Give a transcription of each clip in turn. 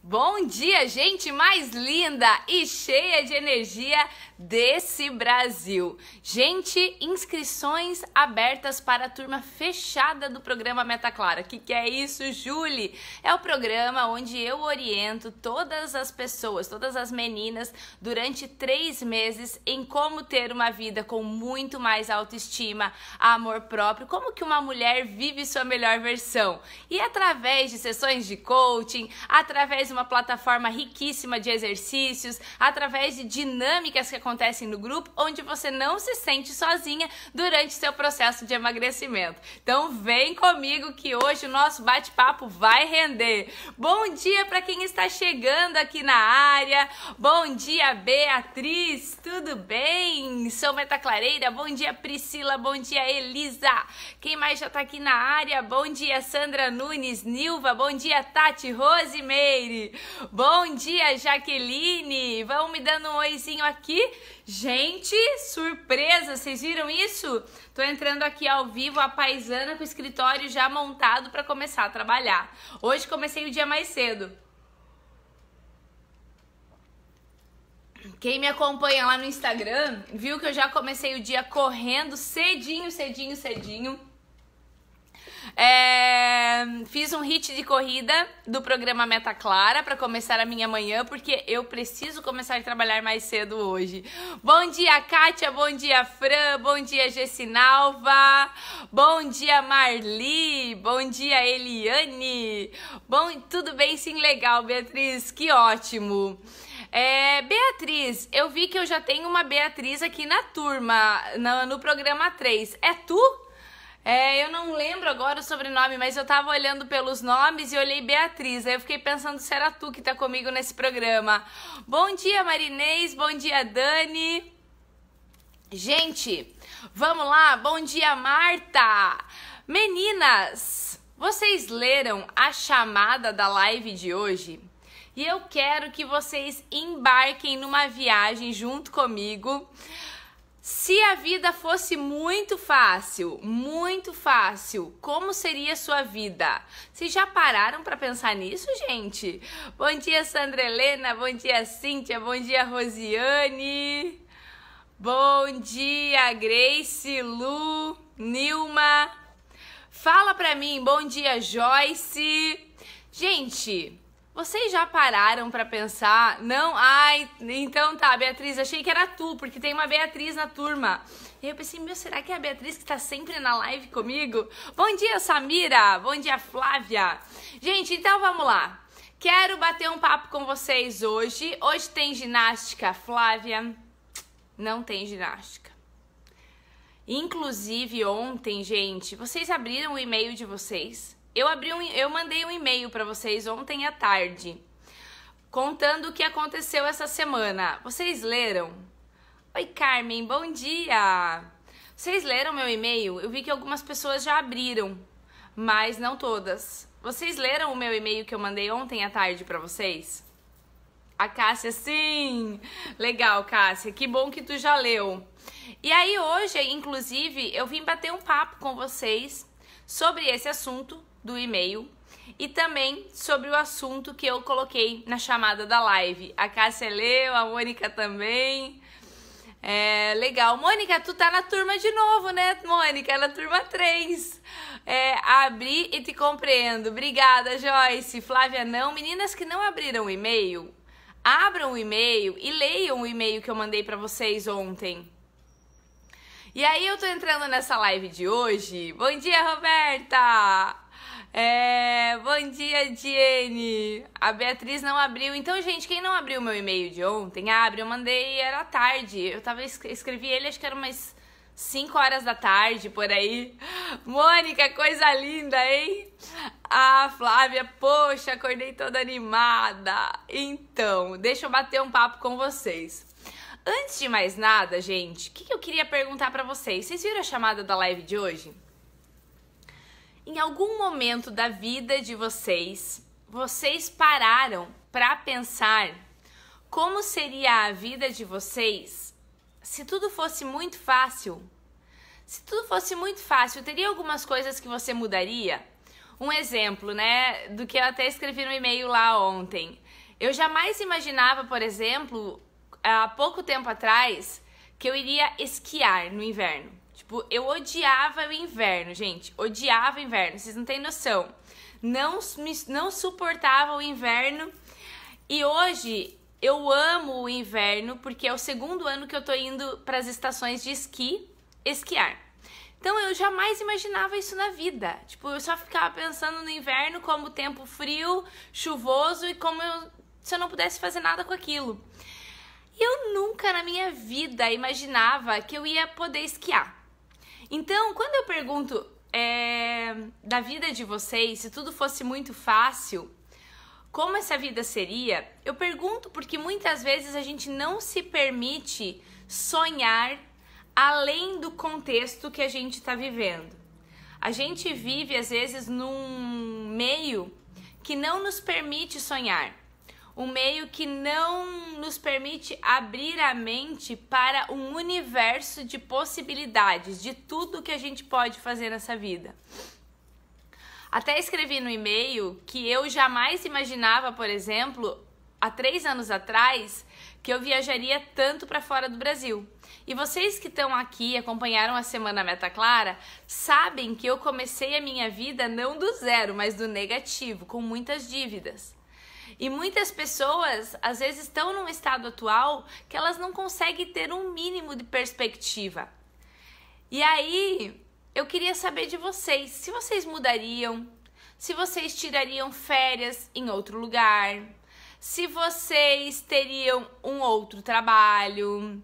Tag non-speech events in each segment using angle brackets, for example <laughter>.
Bom dia, gente mais linda e cheia de energia desse Brasil. Gente, inscrições abertas para a turma fechada do programa Meta Clara. O que, que, é isso, Julie? É o programa onde eu oriento todas as pessoas, todas as meninas, durante três meses em como ter uma vida com muito mais autoestima, amor próprio, como que uma mulher vive sua melhor versão. E através de sessões de coaching, através uma plataforma riquíssima de exercícios, através de dinâmicas que acontecem no grupo, onde você não se sente sozinha durante seu processo de emagrecimento. Então vem comigo que hoje o nosso bate-papo vai render. Bom dia para quem está chegando aqui na área. Bom dia, Beatriz. Tudo bem? Sou Meta Clareira. Bom dia, Priscila. Bom dia, Elisa. Quem mais já está aqui na área? Bom dia, Sandra Nunes, Nilva. Bom dia, Tati Rosemeire. Bom dia, Jaqueline! Vão me dando um oizinho aqui. Gente, surpresa! Vocês viram isso? Tô entrando aqui ao vivo, a paisana, com o escritório já montado para começar a trabalhar. Hoje comecei o dia mais cedo. Quem me acompanha lá no Instagram viu que eu já comecei o dia correndo cedinho, cedinho, cedinho. É... Fiz um hit de corrida do programa Meta Clara para começar a minha manhã, porque eu preciso começar a trabalhar mais cedo hoje. Bom dia, Kátia. Bom dia, Fran. Bom dia, Gessinalva. Bom dia, Marli. Bom dia, Eliane. Bom, tudo bem? Sim, legal, Beatriz. Que ótimo. É, Beatriz, eu vi que eu já tenho uma Beatriz aqui na turma, no, no programa 3. É tu? É, eu não lembro agora o sobrenome, mas eu tava olhando pelos nomes e olhei Beatriz. Aí eu fiquei pensando se era tu que tá comigo nesse programa. Bom dia, Marinês. Bom dia, Dani. Gente, vamos lá. Bom dia, Marta. Meninas, vocês leram a chamada da live de hoje? E eu quero que vocês embarquem numa viagem junto comigo se a vida fosse muito fácil, muito fácil, como seria a sua vida? Vocês já pararam para pensar nisso, gente? Bom dia, Sandra Helena, bom dia, Cíntia, bom dia, Rosiane. Bom dia, Grace, Lu, Nilma. Fala para mim, bom dia, Joyce. Gente, vocês já pararam para pensar? Não? Ai, então tá, Beatriz, achei que era tu, porque tem uma Beatriz na turma. E aí eu pensei, meu, será que é a Beatriz que está sempre na live comigo? Bom dia, Samira! Bom dia, Flávia! Gente, então vamos lá. Quero bater um papo com vocês hoje. Hoje tem ginástica, Flávia. Não tem ginástica. Inclusive ontem, gente, vocês abriram o e-mail de vocês eu abri um, eu mandei um e-mail para vocês ontem à tarde, contando o que aconteceu essa semana. Vocês leram? Oi, Carmen, bom dia. Vocês leram meu e-mail? Eu vi que algumas pessoas já abriram, mas não todas. Vocês leram o meu e-mail que eu mandei ontem à tarde para vocês? A Cássia, sim! Legal, Cássia, que bom que tu já leu. E aí hoje, inclusive, eu vim bater um papo com vocês sobre esse assunto do e-mail e também sobre o assunto que eu coloquei na chamada da live. A Cássia leu, a Mônica também. É, legal. Mônica, tu tá na turma de novo, né, Mônica? Na turma 3. É, abri e te compreendo. Obrigada, Joyce. Flávia, não. Meninas que não abriram o e-mail, abram o e-mail e leiam o e-mail que eu mandei para vocês ontem. E aí eu tô entrando nessa live de hoje. Bom dia, Roberta! É, bom dia, Diene! A Beatriz não abriu. Então, gente, quem não abriu o meu e-mail de ontem, abre. Eu mandei, era tarde. Eu tava, escrevi ele, acho que era umas 5 horas da tarde, por aí. Mônica, coisa linda, hein? Ah, Flávia, poxa, acordei toda animada. Então, deixa eu bater um papo com vocês. Antes de mais nada, gente, o que, que eu queria perguntar para vocês? Vocês viram a chamada da live de hoje? Em algum momento da vida de vocês, vocês pararam para pensar como seria a vida de vocês se tudo fosse muito fácil? Se tudo fosse muito fácil, teria algumas coisas que você mudaria? Um exemplo, né, do que eu até escrevi no e-mail lá ontem. Eu jamais imaginava, por exemplo, há pouco tempo atrás, que eu iria esquiar no inverno. Tipo, eu odiava o inverno, gente. Odiava o inverno, vocês não têm noção. Não, me, não suportava o inverno. E hoje eu amo o inverno porque é o segundo ano que eu tô indo para as estações de esqui esquiar. Então eu jamais imaginava isso na vida. Tipo, eu só ficava pensando no inverno como tempo frio, chuvoso e como eu, se eu não pudesse fazer nada com aquilo. E eu nunca na minha vida imaginava que eu ia poder esquiar. Então, quando eu pergunto é, da vida de vocês, se tudo fosse muito fácil, como essa vida seria? Eu pergunto porque muitas vezes a gente não se permite sonhar além do contexto que a gente está vivendo. A gente vive, às vezes, num meio que não nos permite sonhar um meio que não nos permite abrir a mente para um universo de possibilidades, de tudo que a gente pode fazer nessa vida. Até escrevi no e-mail que eu jamais imaginava, por exemplo, há três anos atrás, que eu viajaria tanto para fora do Brasil. E vocês que estão aqui acompanharam a Semana Meta Clara sabem que eu comecei a minha vida não do zero, mas do negativo, com muitas dívidas. E muitas pessoas, às vezes, estão num estado atual que elas não conseguem ter um mínimo de perspectiva. E aí, eu queria saber de vocês, se vocês mudariam, se vocês tirariam férias em outro lugar, se vocês teriam um outro trabalho,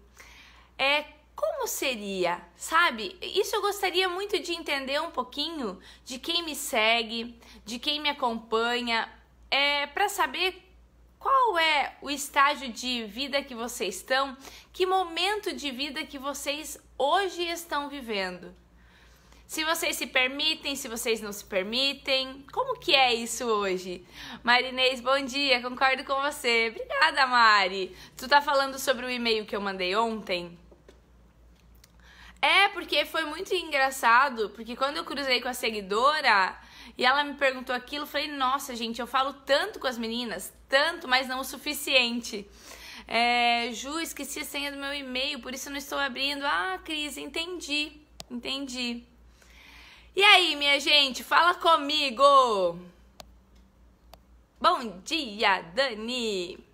é como seria, sabe? Isso eu gostaria muito de entender um pouquinho de quem me segue, de quem me acompanha, é, para saber qual é o estágio de vida que vocês estão, que momento de vida que vocês hoje estão vivendo. Se vocês se permitem, se vocês não se permitem, como que é isso hoje? Marinês, bom dia, concordo com você. Obrigada, Mari. Tu tá falando sobre o e-mail que eu mandei ontem? É, porque foi muito engraçado, porque quando eu cruzei com a seguidora, e ela me perguntou aquilo, eu falei, nossa, gente, eu falo tanto com as meninas, tanto, mas não o suficiente. É, Ju, esqueci a senha do meu e-mail, por isso não estou abrindo. Ah, Cris, entendi, entendi. E aí, minha gente, fala comigo! Bom dia, Dani!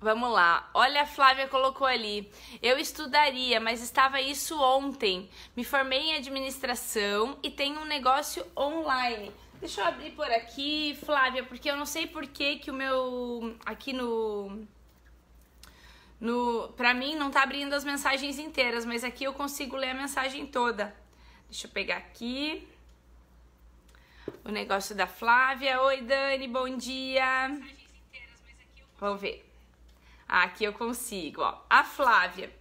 Vamos lá. Olha, a Flávia colocou ali. Eu estudaria, mas estava isso ontem. Me formei em administração e tenho um negócio online. Deixa eu abrir por aqui, Flávia, porque eu não sei por que que o meu aqui no no para mim não tá abrindo as mensagens inteiras, mas aqui eu consigo ler a mensagem toda. Deixa eu pegar aqui. O negócio da Flávia. Oi, Dani, bom dia. Vamos ver. Aqui eu consigo, ó. A Flávia.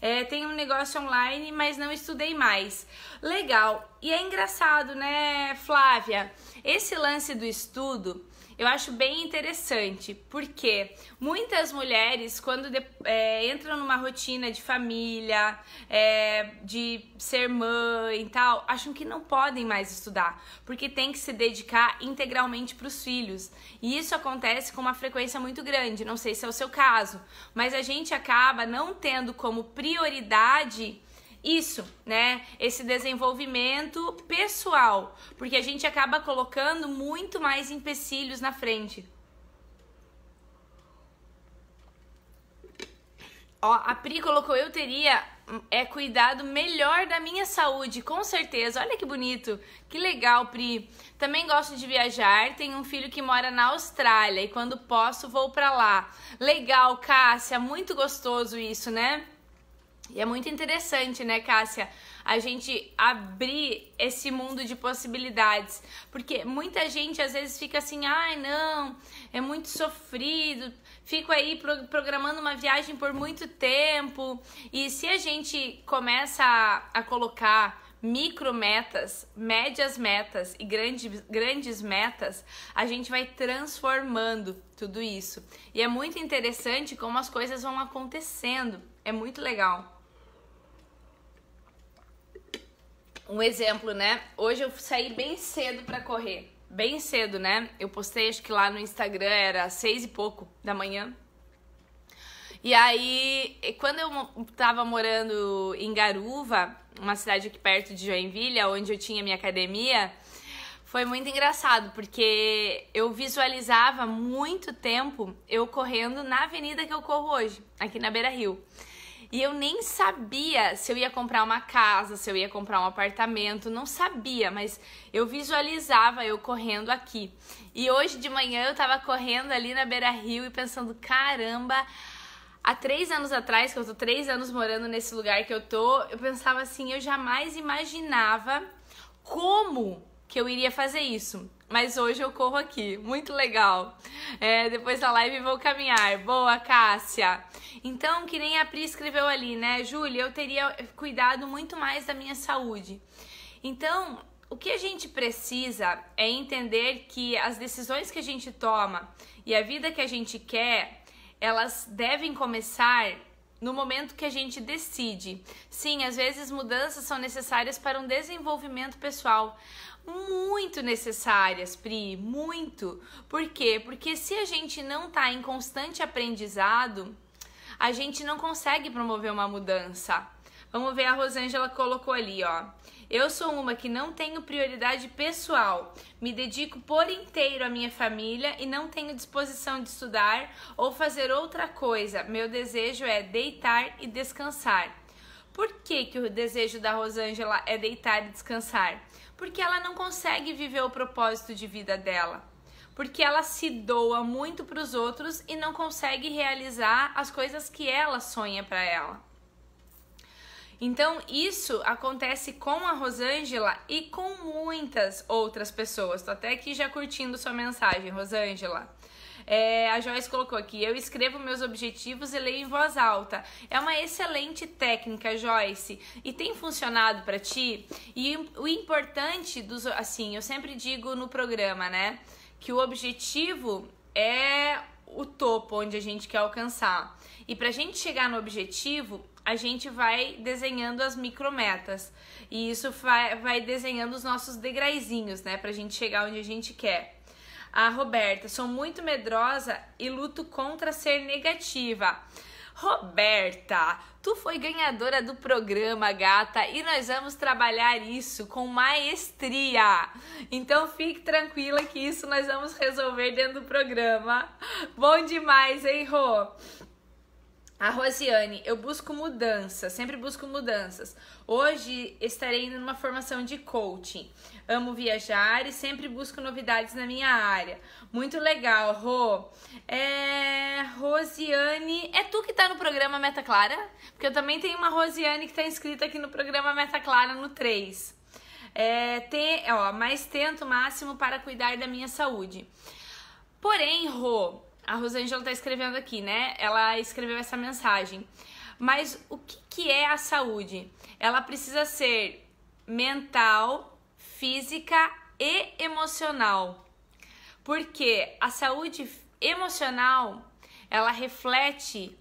É, tem um negócio online, mas não estudei mais. Legal. E é engraçado, né, Flávia? Esse lance do estudo eu acho bem interessante, porque muitas mulheres, quando de, é, entram numa rotina de família, é, de ser mãe e tal, acham que não podem mais estudar, porque tem que se dedicar integralmente para os filhos. E isso acontece com uma frequência muito grande, não sei se é o seu caso, mas a gente acaba não tendo como prioridade isso, né? Esse desenvolvimento pessoal, porque a gente acaba colocando muito mais empecilhos na frente. Ó, a Pri colocou, eu teria hum, é cuidado melhor da minha saúde, com certeza. Olha que bonito, que legal, Pri. Também gosto de viajar, tenho um filho que mora na Austrália e quando posso vou para lá. Legal, Cássia, muito gostoso isso, né? E é muito interessante, né, Cássia? A gente abrir esse mundo de possibilidades. Porque muita gente às vezes fica assim, ai não, é muito sofrido, fico aí pro programando uma viagem por muito tempo. E se a gente começa a, a colocar micro metas, médias metas e grandes, grandes metas, a gente vai transformando tudo isso. E é muito interessante como as coisas vão acontecendo. É muito legal. um exemplo, né? Hoje eu saí bem cedo para correr. Bem cedo, né? Eu postei, acho que lá no Instagram era seis e pouco da manhã. E aí, quando eu tava morando em Garuva, uma cidade aqui perto de Joinville, onde eu tinha minha academia, foi muito engraçado, porque eu visualizava muito tempo eu correndo na avenida que eu corro hoje, aqui na Beira Rio. E eu nem sabia se eu ia comprar uma casa, se eu ia comprar um apartamento, não sabia, mas eu visualizava eu correndo aqui. E hoje de manhã eu tava correndo ali na Beira Rio e pensando: caramba, há três anos atrás, que eu tô três anos morando nesse lugar que eu tô, eu pensava assim: eu jamais imaginava como que eu iria fazer isso. Mas hoje eu corro aqui, muito legal. É, depois da live vou caminhar. Boa, Cássia. Então, que nem a Pri escreveu ali, né? Júlia, eu teria cuidado muito mais da minha saúde. Então, o que a gente precisa é entender que as decisões que a gente toma e a vida que a gente quer, elas devem começar no momento que a gente decide. Sim, às vezes mudanças são necessárias para um desenvolvimento pessoal, muito necessárias, Pri, muito. Por quê? Porque se a gente não está em constante aprendizado, a gente não consegue promover uma mudança. Vamos ver, a Rosângela colocou ali, ó. Eu sou uma que não tenho prioridade pessoal, me dedico por inteiro à minha família e não tenho disposição de estudar ou fazer outra coisa. Meu desejo é deitar e descansar. Por que, que o desejo da Rosângela é deitar e descansar? Porque ela não consegue viver o propósito de vida dela. Porque ela se doa muito para os outros e não consegue realizar as coisas que ela sonha para ela. Então, isso acontece com a Rosângela e com muitas outras pessoas. Tô até aqui já curtindo sua mensagem, Rosângela. É, a Joyce colocou aqui: eu escrevo meus objetivos e leio em voz alta. É uma excelente técnica, Joyce, e tem funcionado para ti. E o importante dos, assim, eu sempre digo no programa, né, que o objetivo é o topo onde a gente quer alcançar. E para a gente chegar no objetivo, a gente vai desenhando as micrometas. E isso vai desenhando os nossos degraizinhos, né? Pra gente chegar onde a gente quer. A Roberta, sou muito medrosa e luto contra ser negativa. Roberta, tu foi ganhadora do programa, gata, e nós vamos trabalhar isso com maestria. Então fique tranquila que isso nós vamos resolver dentro do programa. Bom demais, hein, Rô? A Rosiane, eu busco mudanças, sempre busco mudanças. Hoje estarei numa formação de coaching. Amo viajar e sempre busco novidades na minha área. Muito legal, Rô. É, Rosiane, é tu que tá no programa Meta Clara? Porque eu também tenho uma Rosiane que tá inscrita aqui no programa Meta Clara no 3. É, te, ó, mais tento o máximo para cuidar da minha saúde. Porém, Rô, a Rosângela tá escrevendo aqui, né? Ela escreveu essa mensagem. Mas o que, que é a saúde? Ela precisa ser mental, física e emocional. Porque a saúde emocional ela reflete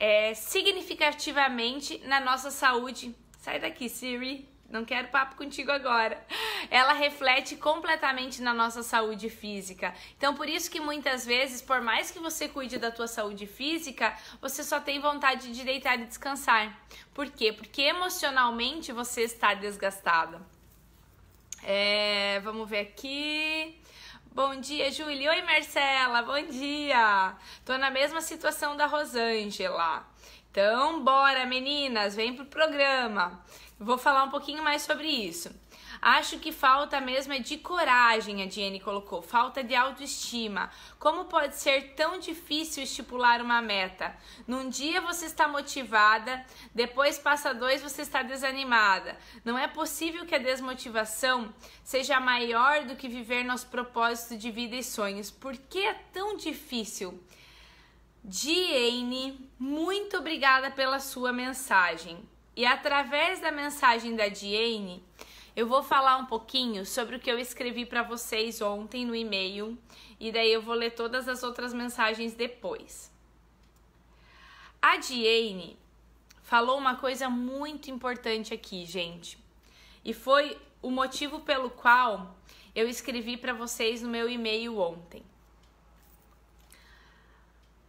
é, significativamente na nossa saúde. Sai daqui, Siri. Não quero papo contigo agora. Ela reflete completamente na nossa saúde física. Então, por isso que muitas vezes, por mais que você cuide da tua saúde física, você só tem vontade de deitar e descansar. Por quê? Porque emocionalmente você está desgastada. É, vamos ver aqui. Bom dia, Júlia. Oi, Marcela. Bom dia. Tô na mesma situação da Rosângela. Então, bora, meninas, vem pro programa. Vou falar um pouquinho mais sobre isso. Acho que falta mesmo é de coragem, a Diane colocou, falta de autoestima. Como pode ser tão difícil estipular uma meta? Num dia você está motivada, depois passa dois você está desanimada. Não é possível que a desmotivação seja maior do que viver nosso propósito de vida e sonhos. Por que é tão difícil? Diane, muito obrigada pela sua mensagem. E através da mensagem da Diane, eu vou falar um pouquinho sobre o que eu escrevi para vocês ontem no e-mail e daí eu vou ler todas as outras mensagens depois. A Diane falou uma coisa muito importante aqui, gente. E foi o motivo pelo qual eu escrevi para vocês no meu e-mail ontem.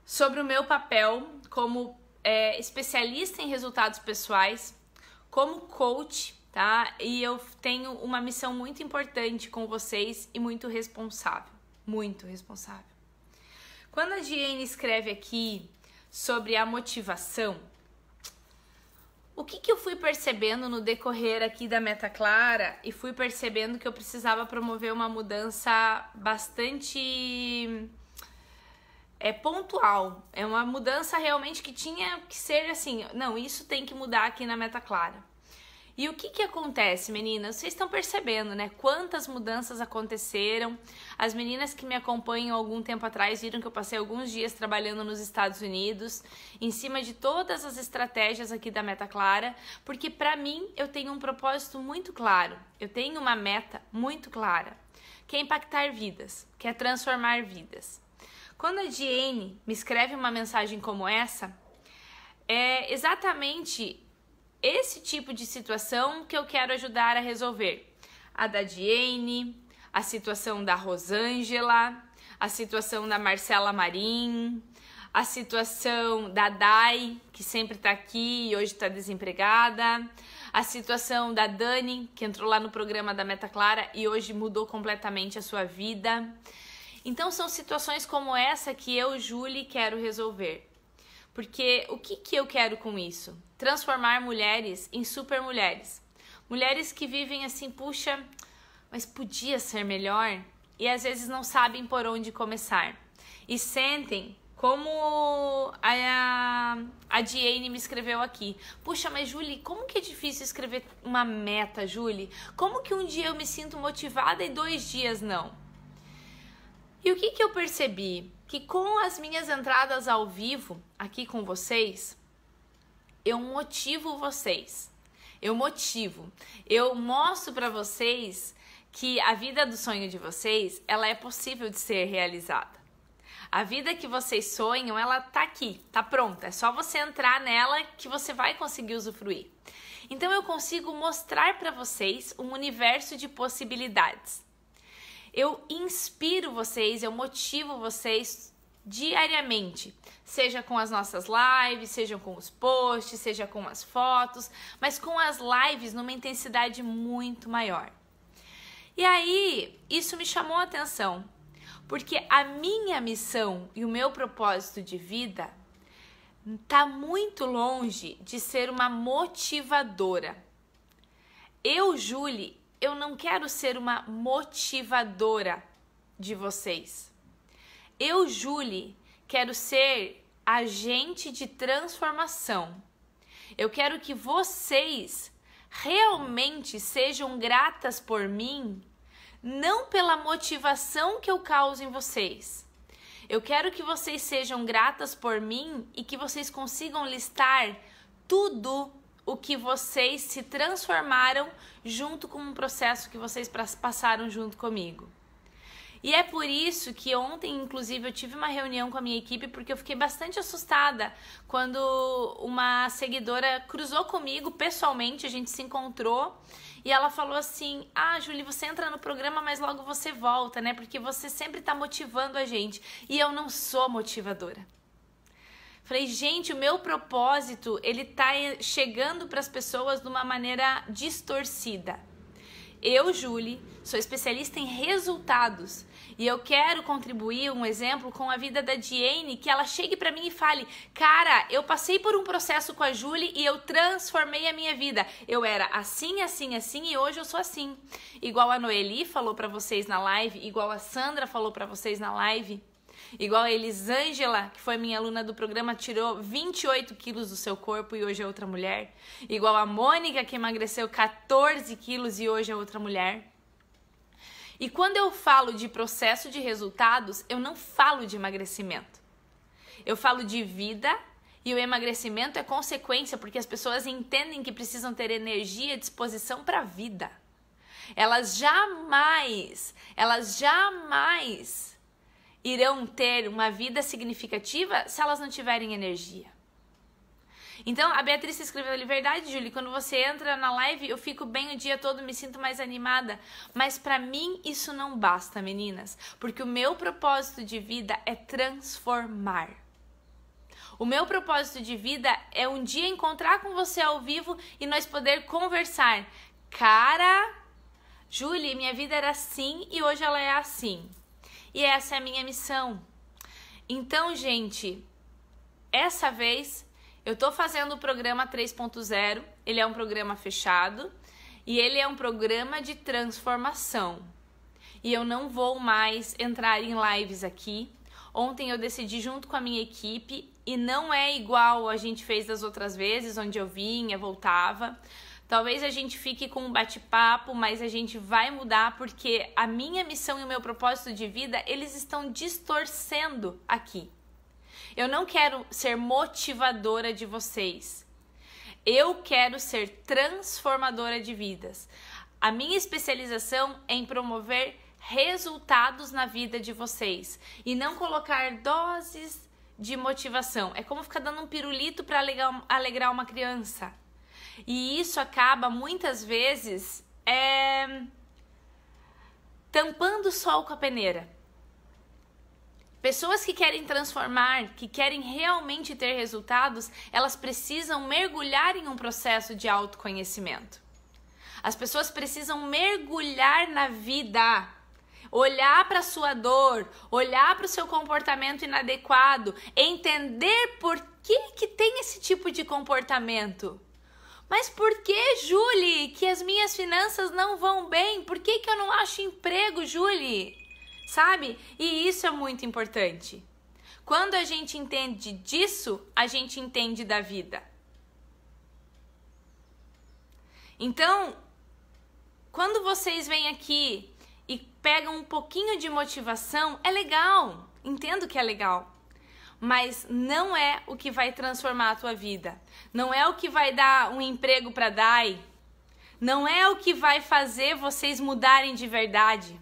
Sobre o meu papel como é, especialista em resultados pessoais, como coach tá? E eu tenho uma missão muito importante com vocês e muito responsável, muito responsável. Quando a Diane escreve aqui sobre a motivação, o que, que eu fui percebendo no decorrer aqui da Meta Clara e fui percebendo que eu precisava promover uma mudança bastante é pontual, é uma mudança realmente que tinha que ser assim, não, isso tem que mudar aqui na Meta Clara. E o que, que acontece, meninas? Vocês estão percebendo, né? Quantas mudanças aconteceram. As meninas que me acompanham algum tempo atrás viram que eu passei alguns dias trabalhando nos Estados Unidos, em cima de todas as estratégias aqui da Meta Clara, porque para mim eu tenho um propósito muito claro, eu tenho uma meta muito clara, que é impactar vidas, que é transformar vidas. Quando a Diane me escreve uma mensagem como essa, é exatamente esse tipo de situação que eu quero ajudar a resolver. A da Diene, a situação da Rosângela, a situação da Marcela Marim, a situação da Dai, que sempre está aqui e hoje está desempregada, a situação da Dani, que entrou lá no programa da Meta Clara e hoje mudou completamente a sua vida. Então são situações como essa que eu, Julie, quero resolver. Porque o que, que eu quero com isso? Transformar mulheres em super mulheres. Mulheres que vivem assim, puxa, mas podia ser melhor? E às vezes não sabem por onde começar. E sentem como a, a Diane me escreveu aqui. Puxa, mas Julie, como que é difícil escrever uma meta, Julie? Como que um dia eu me sinto motivada e dois dias não? E o que, que eu percebi? que com as minhas entradas ao vivo aqui com vocês, eu motivo vocês. Eu motivo. Eu mostro para vocês que a vida do sonho de vocês, ela é possível de ser realizada. A vida que vocês sonham, ela tá aqui, tá pronta. É só você entrar nela que você vai conseguir usufruir. Então eu consigo mostrar para vocês um universo de possibilidades. Eu inspiro vocês, eu motivo vocês diariamente, seja com as nossas lives, seja com os posts, seja com as fotos, mas com as lives numa intensidade muito maior. E aí, isso me chamou a atenção, porque a minha missão e o meu propósito de vida tá muito longe de ser uma motivadora. Eu, Julie, eu não quero ser uma motivadora de vocês. Eu, Julie, quero ser agente de transformação. Eu quero que vocês realmente sejam gratas por mim, não pela motivação que eu causo em vocês. Eu quero que vocês sejam gratas por mim e que vocês consigam listar tudo o que vocês se transformaram junto com um processo que vocês passaram junto comigo. E é por isso que ontem, inclusive, eu tive uma reunião com a minha equipe porque eu fiquei bastante assustada quando uma seguidora cruzou comigo pessoalmente, a gente se encontrou e ela falou assim: Ah, Julie, você entra no programa, mas logo você volta, né? Porque você sempre está motivando a gente e eu não sou motivadora. Falei, gente, o meu propósito, ele tá chegando para as pessoas de uma maneira distorcida. Eu, Julie, sou especialista em resultados e eu quero contribuir, um exemplo, com a vida da Diane, que ela chegue para mim e fale: "Cara, eu passei por um processo com a Julie e eu transformei a minha vida. Eu era assim, assim, assim e hoje eu sou assim". Igual a Noeli falou para vocês na live, igual a Sandra falou para vocês na live. Igual a Elisângela, que foi minha aluna do programa, tirou 28 quilos do seu corpo e hoje é outra mulher. Igual a Mônica, que emagreceu 14 quilos e hoje é outra mulher. E quando eu falo de processo de resultados, eu não falo de emagrecimento. Eu falo de vida e o emagrecimento é consequência, porque as pessoas entendem que precisam ter energia e disposição para a vida. Elas jamais, elas jamais irão ter uma vida significativa se elas não tiverem energia. Então, a Beatriz escreveu ali, verdade, Julie, quando você entra na live, eu fico bem o dia todo, me sinto mais animada. Mas para mim isso não basta, meninas, porque o meu propósito de vida é transformar. O meu propósito de vida é um dia encontrar com você ao vivo e nós poder conversar. Cara, Julie, minha vida era assim e hoje ela é assim e essa é a minha missão. Então, gente, essa vez eu tô fazendo o programa 3.0, ele é um programa fechado e ele é um programa de transformação. E eu não vou mais entrar em lives aqui. Ontem eu decidi junto com a minha equipe e não é igual a gente fez das outras vezes, onde eu vinha, voltava. Talvez a gente fique com um bate-papo, mas a gente vai mudar porque a minha missão e o meu propósito de vida, eles estão distorcendo aqui. Eu não quero ser motivadora de vocês. Eu quero ser transformadora de vidas. A minha especialização é em promover resultados na vida de vocês e não colocar doses de motivação. É como ficar dando um pirulito para alegrar uma criança. E isso acaba muitas vezes é, tampando o sol com a peneira. Pessoas que querem transformar, que querem realmente ter resultados, elas precisam mergulhar em um processo de autoconhecimento. As pessoas precisam mergulhar na vida, olhar para sua dor, olhar para o seu comportamento inadequado, entender por que que tem esse tipo de comportamento mas por que, Julie, que as minhas finanças não vão bem? Por que, que eu não acho emprego, Julie? Sabe? E isso é muito importante. Quando a gente entende disso, a gente entende da vida. Então, quando vocês vêm aqui e pegam um pouquinho de motivação, é legal. Entendo que é legal mas não é o que vai transformar a tua vida. Não é o que vai dar um emprego para Dai. Não é o que vai fazer vocês mudarem de verdade.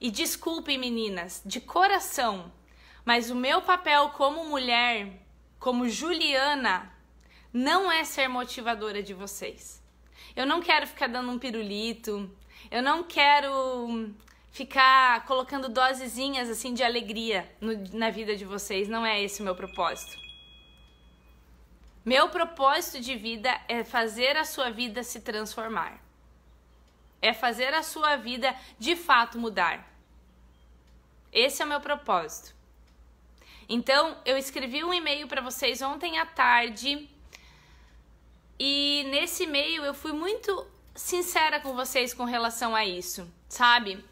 E desculpem, meninas, de coração, mas o meu papel como mulher, como Juliana, não é ser motivadora de vocês. Eu não quero ficar dando um pirulito, eu não quero ficar colocando dosezinhas assim de alegria no, na vida de vocês. Não é esse o meu propósito. Meu propósito de vida é fazer a sua vida se transformar. É fazer a sua vida de fato mudar. Esse é o meu propósito. Então, eu escrevi um e-mail para vocês ontem à tarde. E nesse e-mail eu fui muito sincera com vocês com relação a isso, sabe?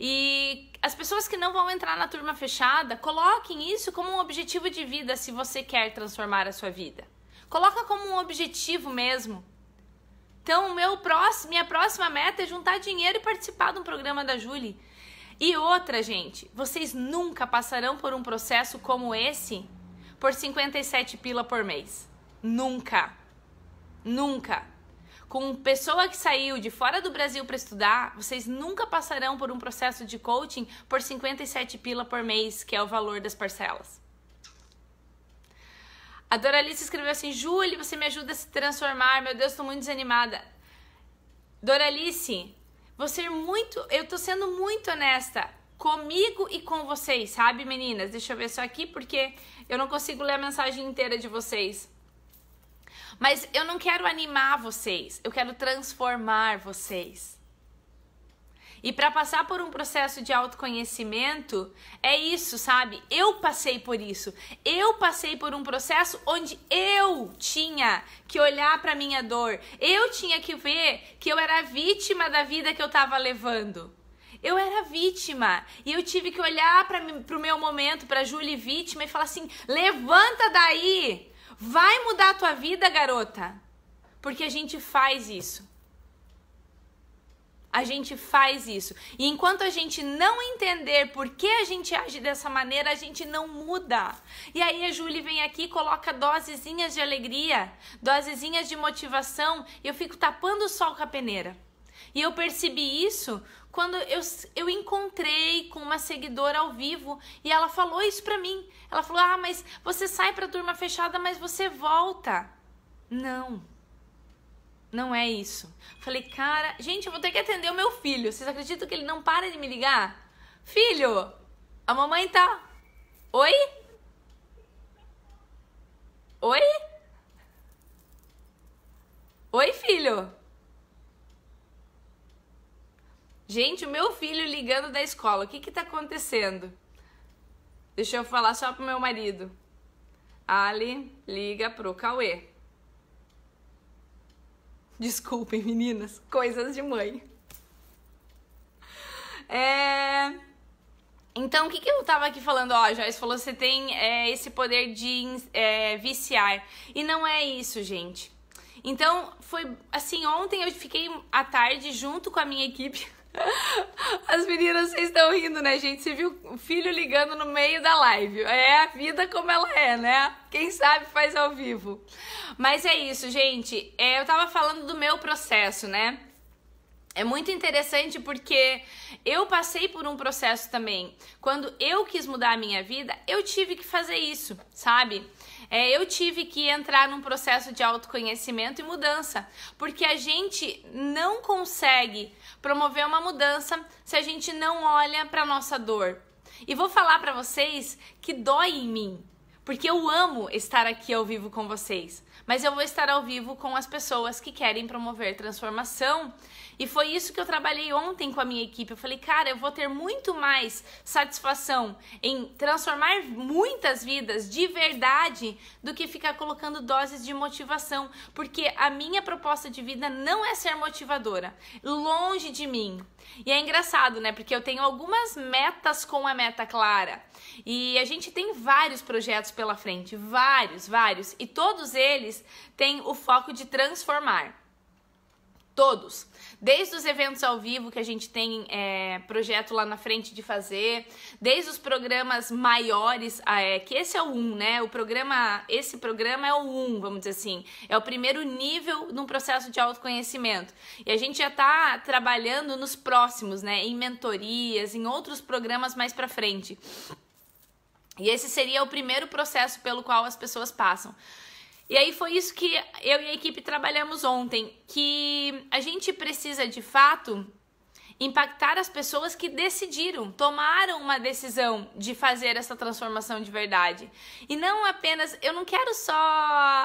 E as pessoas que não vão entrar na turma fechada, coloquem isso como um objetivo de vida se você quer transformar a sua vida. Coloca como um objetivo mesmo. Então, meu próximo, minha próxima meta é juntar dinheiro e participar de um programa da Julie. E outra, gente, vocês nunca passarão por um processo como esse por 57 pila por mês. Nunca. Nunca com pessoa que saiu de fora do Brasil para estudar, vocês nunca passarão por um processo de coaching por 57 pila por mês, que é o valor das parcelas. A Doralice escreveu assim: Julie, você me ajuda a se transformar. Meu Deus, estou muito desanimada. Doralice, você é muito. Eu estou sendo muito honesta comigo e com vocês, sabe, meninas? Deixa eu ver só aqui porque eu não consigo ler a mensagem inteira de vocês. Mas eu não quero animar vocês, eu quero transformar vocês. E para passar por um processo de autoconhecimento, é isso, sabe? Eu passei por isso. Eu passei por um processo onde eu tinha que olhar para minha dor. Eu tinha que ver que eu era vítima da vida que eu estava levando. Eu era vítima e eu tive que olhar para o meu momento, para Julie vítima e falar assim: "Levanta daí!" Vai mudar a tua vida, garota. Porque a gente faz isso. A gente faz isso. E enquanto a gente não entender por que a gente age dessa maneira, a gente não muda. E aí a Julie vem aqui e coloca dosezinhas de alegria, dosezinhas de motivação, e eu fico tapando o sol com a peneira. E eu percebi isso quando eu, eu encontrei com uma seguidora ao vivo e ela falou isso pra mim. Ela falou: Ah, mas você sai pra turma fechada, mas você volta. Não. Não é isso. Falei, cara, gente, eu vou ter que atender o meu filho. Vocês acreditam que ele não para de me ligar? Filho, a mamãe tá. Oi? Oi? Oi, filho? Gente, o meu filho ligando da escola, o que que tá acontecendo? Deixa eu falar só pro meu marido. Ali liga pro Cauê. Desculpem, meninas, coisas de mãe. É... Então, o que, que eu tava aqui falando? Ó, oh, Joyce falou: você tem é, esse poder de é, viciar. E não é isso, gente. Então, foi assim: ontem eu fiquei à tarde junto com a minha equipe. <laughs> As meninas, vocês estão rindo, né, gente? Você viu o filho ligando no meio da live. É a vida como ela é, né? Quem sabe faz ao vivo. Mas é isso, gente. É, eu tava falando do meu processo, né? É muito interessante porque eu passei por um processo também. Quando eu quis mudar a minha vida, eu tive que fazer isso, sabe? É, eu tive que entrar num processo de autoconhecimento e mudança, porque a gente não consegue promover uma mudança se a gente não olha para nossa dor. E vou falar para vocês que dói em mim, porque eu amo estar aqui ao vivo com vocês, mas eu vou estar ao vivo com as pessoas que querem promover transformação e foi isso que eu trabalhei ontem com a minha equipe. Eu falei, cara, eu vou ter muito mais satisfação em transformar muitas vidas de verdade do que ficar colocando doses de motivação, porque a minha proposta de vida não é ser motivadora, longe de mim. E é engraçado, né? Porque eu tenho algumas metas com a meta clara. E a gente tem vários projetos pela frente, vários, vários, e todos eles têm o foco de transformar todos. Desde os eventos ao vivo que a gente tem é, projeto lá na frente de fazer, desde os programas maiores, ah, é, que esse é o um, né? O programa, esse programa é o um, vamos dizer assim, é o primeiro nível num processo de autoconhecimento. E a gente já tá trabalhando nos próximos, né? Em mentorias, em outros programas mais para frente. E esse seria o primeiro processo pelo qual as pessoas passam. E aí foi isso que eu e a equipe trabalhamos ontem, que a gente precisa de fato impactar as pessoas que decidiram, tomaram uma decisão de fazer essa transformação de verdade. E não apenas, eu não quero só,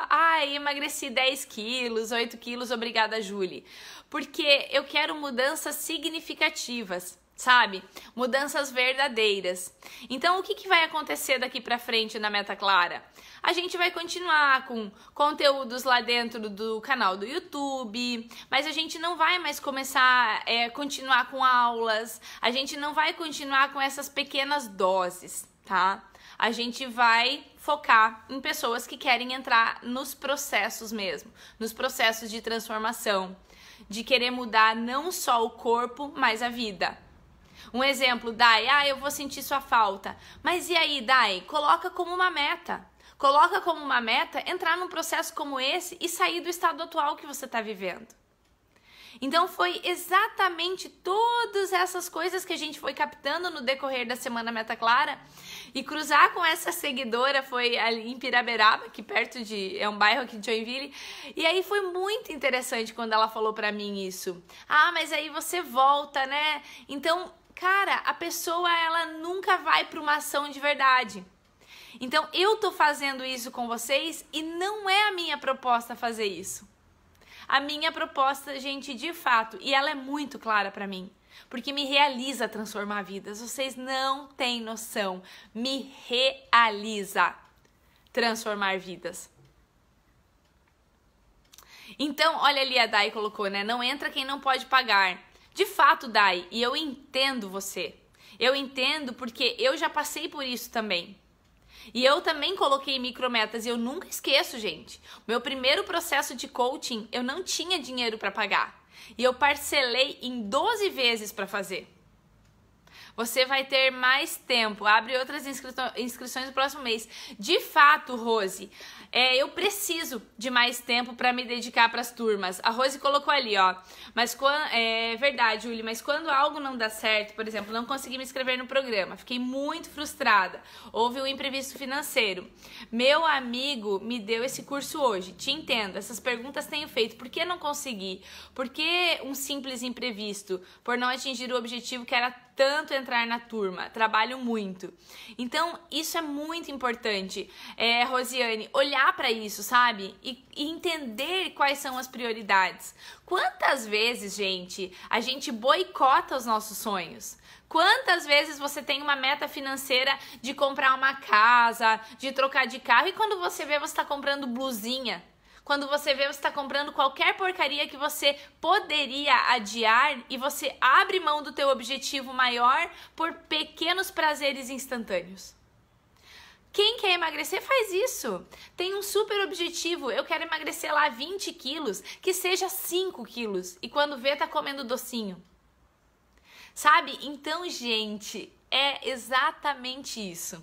ai, emagreci 10 quilos, 8 quilos, obrigada, Julie. Porque eu quero mudanças significativas sabe? Mudanças verdadeiras. Então, o que, que vai acontecer daqui para frente na Meta Clara? A gente vai continuar com conteúdos lá dentro do canal do YouTube, mas a gente não vai mais começar é, continuar com aulas, a gente não vai continuar com essas pequenas doses, tá? A gente vai focar em pessoas que querem entrar nos processos mesmo, nos processos de transformação, de querer mudar não só o corpo, mas a vida. Um exemplo, Dai, ah, eu vou sentir sua falta. Mas e aí, Dai? Coloca como uma meta. Coloca como uma meta entrar num processo como esse e sair do estado atual que você está vivendo. Então foi exatamente todas essas coisas que a gente foi captando no decorrer da semana Meta Clara e cruzar com essa seguidora foi ali em Piraberaba, que perto de é um bairro aqui de Joinville, e aí foi muito interessante quando ela falou para mim isso. Ah, mas aí você volta, né? Então cara, a pessoa ela nunca vai para uma ação de verdade. Então eu tô fazendo isso com vocês e não é a minha proposta fazer isso. A minha proposta, gente, de fato, e ela é muito clara para mim, porque me realiza transformar vidas. Vocês não têm noção. Me realiza transformar vidas. Então, olha ali a Dai colocou, né? Não entra quem não pode pagar. De fato, Dai, e eu entendo você. Eu entendo porque eu já passei por isso também. E eu também coloquei micrometas e eu nunca esqueço, gente. Meu primeiro processo de coaching, eu não tinha dinheiro para pagar. E eu parcelei em 12 vezes para fazer. Você vai ter mais tempo. Abre outras inscri inscrições no próximo mês. De fato, Rose, é, eu preciso de mais tempo para me dedicar para as turmas. A Rose colocou ali, ó. Mas quando, é verdade, Uli, mas quando algo não dá certo, por exemplo, não consegui me inscrever no programa, fiquei muito frustrada. Houve um imprevisto financeiro. Meu amigo me deu esse curso hoje. Te entendo. Essas perguntas tenho feito. Por que não consegui? Por que um simples imprevisto? Por não atingir o objetivo que era tanto entrar na turma, trabalho muito. Então, isso é muito importante, é, Rosiane, olhar para isso, sabe? E, e entender quais são as prioridades. Quantas vezes, gente, a gente boicota os nossos sonhos? Quantas vezes você tem uma meta financeira de comprar uma casa, de trocar de carro e quando você vê, você está comprando blusinha? Quando você vê, você está comprando qualquer porcaria que você poderia adiar e você abre mão do teu objetivo maior por pequenos prazeres instantâneos. Quem quer emagrecer faz isso. Tem um super objetivo. Eu quero emagrecer lá 20 quilos, que seja 5 quilos. E quando vê, tá comendo docinho. Sabe? Então, gente, é exatamente isso.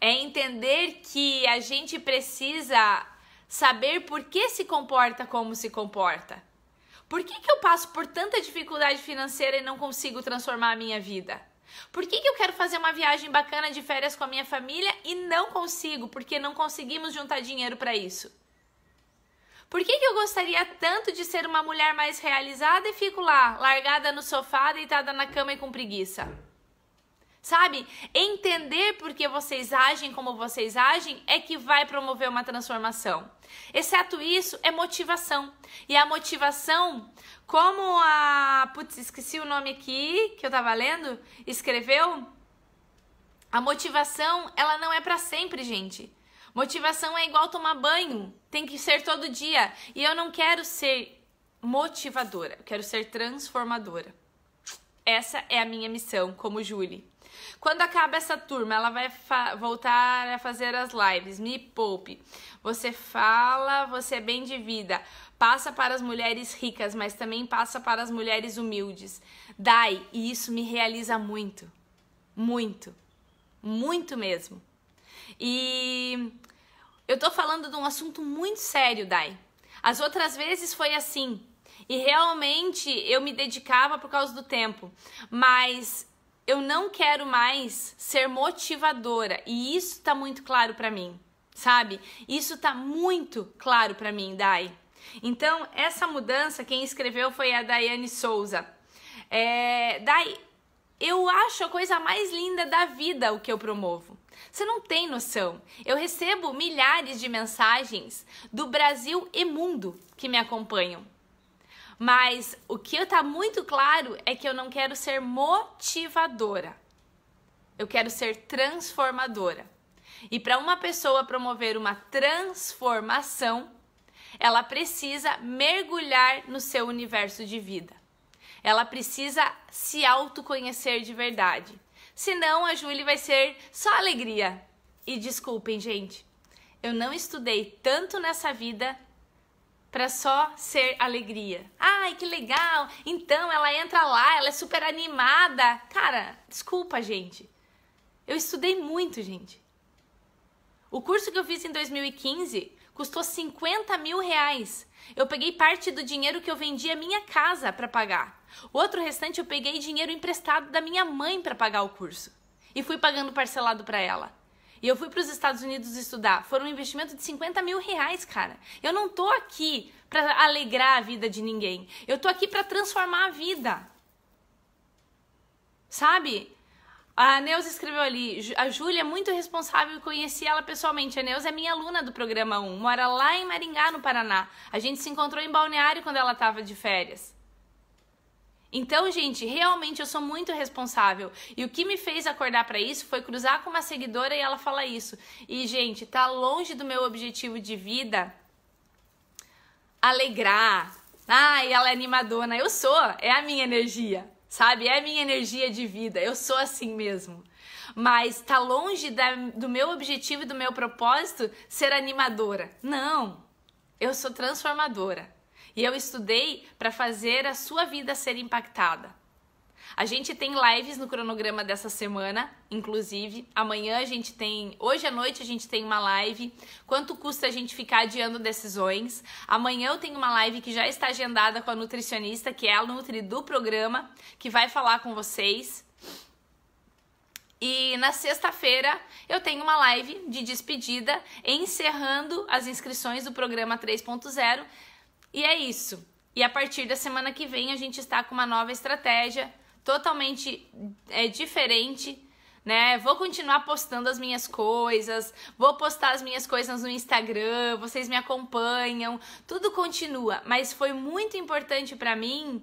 É entender que a gente precisa saber por que se comporta como se comporta. Por que, que eu passo por tanta dificuldade financeira e não consigo transformar a minha vida? Por que, que eu quero fazer uma viagem bacana de férias com a minha família e não consigo, porque não conseguimos juntar dinheiro para isso? Por que, que eu gostaria tanto de ser uma mulher mais realizada e fico lá, largada no sofá, deitada na cama e com preguiça? sabe? Entender por que vocês agem como vocês agem é que vai promover uma transformação. Exceto isso, é motivação. E a motivação, como a. Putz, esqueci o nome aqui que eu tava lendo, escreveu. A motivação, ela não é para sempre, gente. Motivação é igual tomar banho, tem que ser todo dia. E eu não quero ser motivadora, eu quero ser transformadora. Essa é a minha missão como Julie. Quando acaba essa turma, ela vai voltar a fazer as lives. Me poupe. Você fala, você é bem de vida. Passa para as mulheres ricas, mas também passa para as mulheres humildes. Dai, e isso me realiza muito. Muito. Muito mesmo. E eu tô falando de um assunto muito sério, Dai. As outras vezes foi assim. E realmente eu me dedicava por causa do tempo. Mas eu não quero mais ser motivadora e isso tá muito claro para mim, sabe? Isso tá muito claro para mim, Dai. Então, essa mudança, quem escreveu foi a Daiane Souza. É, Dai, eu acho a coisa mais linda da vida o que eu promovo. Você não tem noção. Eu recebo milhares de mensagens do Brasil e mundo que me acompanham. Mas o que está muito claro é que eu não quero ser motivadora. Eu quero ser transformadora. E para uma pessoa promover uma transformação, ela precisa mergulhar no seu universo de vida. Ela precisa se autoconhecer de verdade. Senão a Julie vai ser só alegria. E desculpem, gente, eu não estudei tanto nessa vida para só ser alegria. Ai, que legal! Então ela entra lá, ela é super animada. Cara, desculpa, gente. Eu estudei muito, gente. O curso que eu fiz em 2015 custou 50 mil reais. Eu peguei parte do dinheiro que eu vendi a minha casa para pagar. O outro restante eu peguei dinheiro emprestado da minha mãe para pagar o curso. E fui pagando parcelado para ela. E eu fui para os Estados Unidos estudar. Foram um investimento de 50 mil reais, cara. Eu não tô aqui para alegrar a vida de ninguém. Eu tô aqui para transformar a vida. Sabe? A Neuza escreveu ali, a Júlia é muito responsável, conheci ela pessoalmente. A Neuza é minha aluna do programa 1, mora lá em Maringá, no Paraná. A gente se encontrou em Balneário quando ela estava de férias. Então, gente, realmente eu sou muito responsável. E o que me fez acordar para isso foi cruzar com uma seguidora e ela fala isso. E, gente, tá longe do meu objetivo de vida alegrar. Ai, ela é animadona. Eu sou, é a minha energia, sabe? É a minha energia de vida. Eu sou assim mesmo mas tá longe da, do meu objetivo e do meu propósito ser animadora. Não, eu sou transformadora. E eu estudei para fazer a sua vida ser impactada. A gente tem lives no cronograma dessa semana, inclusive. Amanhã a gente tem. Hoje à noite a gente tem uma live. Quanto custa a gente ficar adiando decisões? Amanhã eu tenho uma live que já está agendada com a nutricionista, que é a Nutri do programa, que vai falar com vocês. E na sexta-feira eu tenho uma live de despedida encerrando as inscrições do programa 3.0 e é isso. E a partir da semana que vem a gente está com uma nova estratégia totalmente é, diferente. Né? Vou continuar postando as minhas coisas, vou postar as minhas coisas no Instagram, vocês me acompanham, tudo continua, mas foi muito importante para mim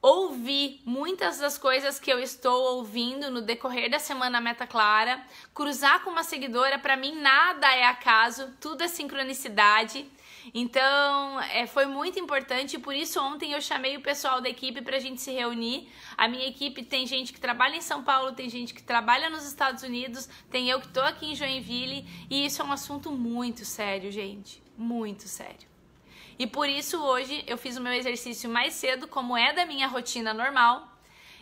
ouvir muitas das coisas que eu estou ouvindo no decorrer da semana Meta Clara, cruzar com uma seguidora, para mim nada é acaso, tudo é sincronicidade. Então, é, foi muito importante. Por isso, ontem eu chamei o pessoal da equipe para a gente se reunir. A minha equipe tem gente que trabalha em São Paulo, tem gente que trabalha nos Estados Unidos, tem eu que estou aqui em Joinville. E isso é um assunto muito sério, gente. Muito sério. E por isso, hoje eu fiz o meu exercício mais cedo, como é da minha rotina normal,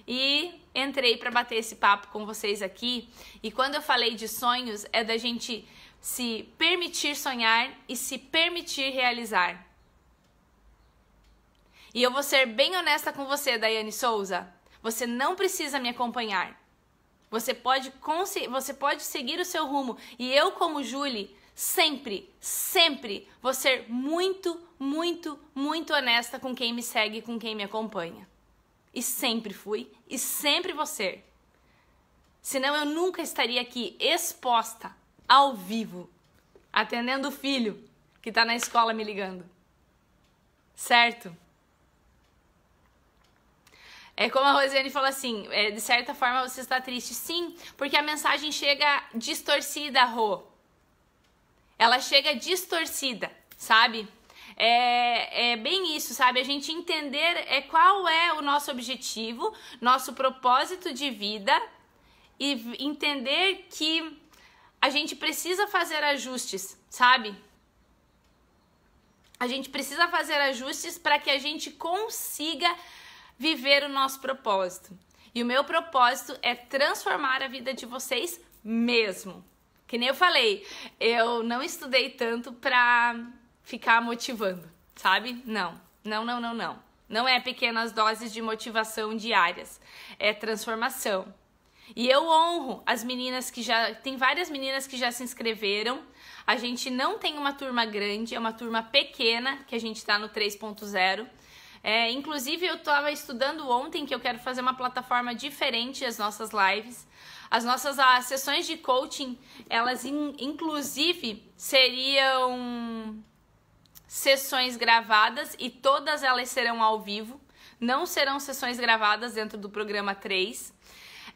e entrei para bater esse papo com vocês aqui. E quando eu falei de sonhos, é da gente se permitir sonhar e se permitir realizar. E eu vou ser bem honesta com você, Daiane Souza. Você não precisa me acompanhar. Você pode, você pode seguir o seu rumo. E eu, como Julie, sempre, sempre vou ser muito, muito, muito honesta com quem me segue, e com quem me acompanha. E sempre fui, e sempre vou ser. Senão eu nunca estaria aqui exposta ao vivo, atendendo o filho que está na escola me ligando. Certo? É como a Rosiane falou assim, é, de certa forma você está triste. Sim, porque a mensagem chega distorcida, Rô. Ela chega distorcida, sabe? É, é bem isso, sabe? A gente entender é qual é o nosso objetivo, nosso propósito de vida e entender que a gente precisa fazer ajustes, sabe? A gente precisa fazer ajustes para que a gente consiga viver o nosso propósito. E o meu propósito é transformar a vida de vocês mesmo. Que nem eu falei, eu não estudei tanto para ficar motivando, sabe? Não, não, não, não, não. Não é pequenas doses de motivação diárias, é transformação. E eu honro as meninas que já. Tem várias meninas que já se inscreveram. A gente não tem uma turma grande, é uma turma pequena que a gente está no 3.0. É, inclusive, eu estava estudando ontem que eu quero fazer uma plataforma diferente as nossas lives. As nossas as sessões de coaching, elas in, inclusive seriam sessões gravadas e todas elas serão ao vivo. Não serão sessões gravadas dentro do programa 3.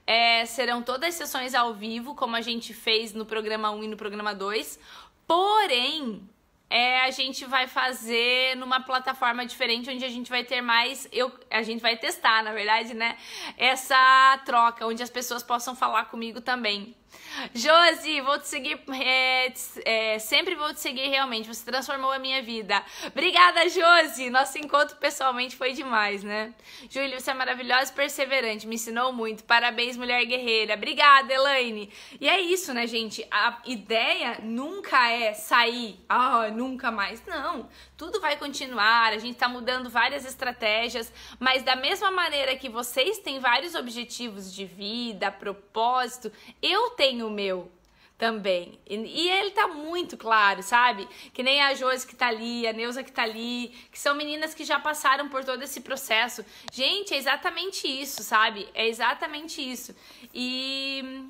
É, serão todas sessões ao vivo, como a gente fez no programa 1 e no programa 2. Porém, é, a gente vai fazer numa plataforma diferente onde a gente vai ter mais. Eu, a gente vai testar, na verdade, né? Essa troca, onde as pessoas possam falar comigo também. Josi, vou te seguir, é, é, sempre vou te seguir realmente, você transformou a minha vida. Obrigada, Josi! Nosso encontro pessoalmente foi demais, né? Júlio, você é maravilhosa e perseverante, me ensinou muito. Parabéns, mulher guerreira. Obrigada, Elaine! E é isso, né, gente? A ideia nunca é sair, ah, nunca mais. Não, tudo vai continuar, a gente tá mudando várias estratégias, mas da mesma maneira que vocês têm vários objetivos de vida, propósito, eu tenho tem o meu também. E, e, ele tá muito claro, sabe? Que nem a Josi que tá ali, a Neuza que tá ali, que são meninas que já passaram por todo esse processo. Gente, é exatamente isso, sabe? É exatamente isso. E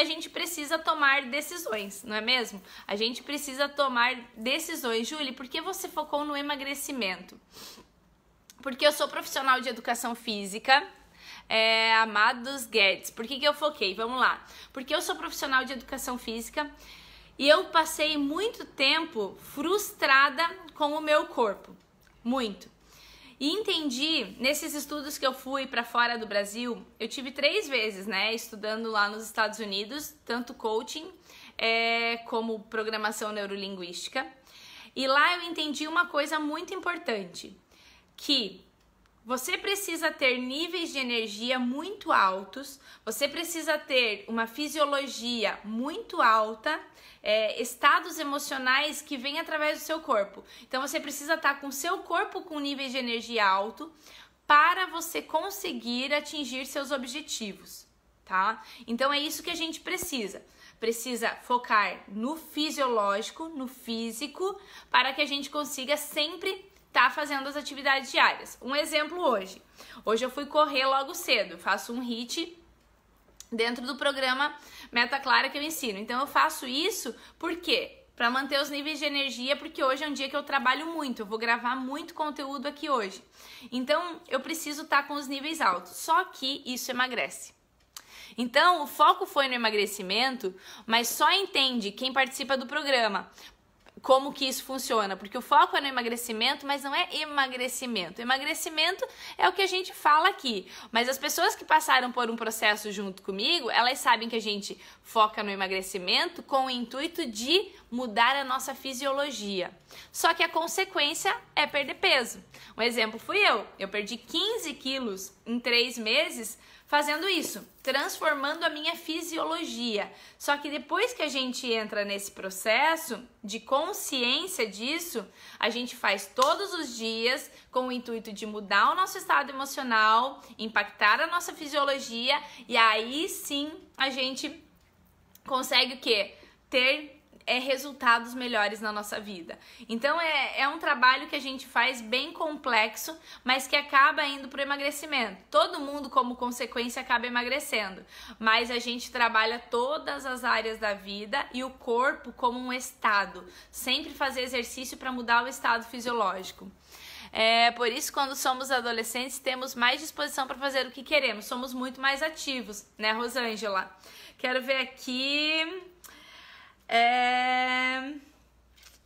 a gente precisa tomar decisões, não é mesmo? A gente precisa tomar decisões. Julie, por que você focou no emagrecimento? Porque eu sou profissional de educação física, é, Amados Guedes. Por que, que eu foquei? Vamos lá. Porque eu sou profissional de educação física e eu passei muito tempo frustrada com o meu corpo. Muito. E entendi, nesses estudos que eu fui para fora do Brasil, eu tive três vezes, né, estudando lá nos Estados Unidos, tanto coaching é, como programação neurolinguística. E lá eu entendi uma coisa muito importante, que você precisa ter níveis de energia muito altos, você precisa ter uma fisiologia muito alta, é, estados emocionais que vêm através do seu corpo. Então você precisa estar tá com o seu corpo com níveis de energia alto para você conseguir atingir seus objetivos, tá? Então é isso que a gente precisa precisa focar no fisiológico, no físico, para que a gente consiga sempre tá fazendo as atividades diárias. Um exemplo hoje. Hoje eu fui correr logo cedo, faço um hit dentro do programa Meta Clara que eu ensino. Então eu faço isso porque para manter os níveis de energia, porque hoje é um dia que eu trabalho muito, eu vou gravar muito conteúdo aqui hoje. Então, eu preciso estar tá com os níveis altos. Só que isso emagrece. Então, o foco foi no emagrecimento, mas só entende quem participa do programa, como que isso funciona, porque o foco é no emagrecimento, mas não é emagrecimento. Emagrecimento é o que a gente fala aqui, mas as pessoas que passaram por um processo junto comigo, elas sabem que a gente foca no emagrecimento com o intuito de mudar a nossa fisiologia. Só que a consequência é perder peso. Um exemplo fui eu, eu perdi 15 quilos em três meses fazendo isso, transformando a minha fisiologia. Só que depois que a gente entra nesse processo de consciência disso, a gente faz todos os dias com o intuito de mudar o nosso estado emocional, impactar a nossa fisiologia e aí sim a gente consegue o quê? Ter é resultados melhores na nossa vida. Então é, é um trabalho que a gente faz bem complexo, mas que acaba indo para o emagrecimento. Todo mundo, como consequência, acaba emagrecendo, mas a gente trabalha todas as áreas da vida e o corpo como um estado. Sempre fazer exercício para mudar o estado fisiológico. É, por isso, quando somos adolescentes, temos mais disposição para fazer o que queremos. Somos muito mais ativos, né, Rosângela? Quero ver aqui. É...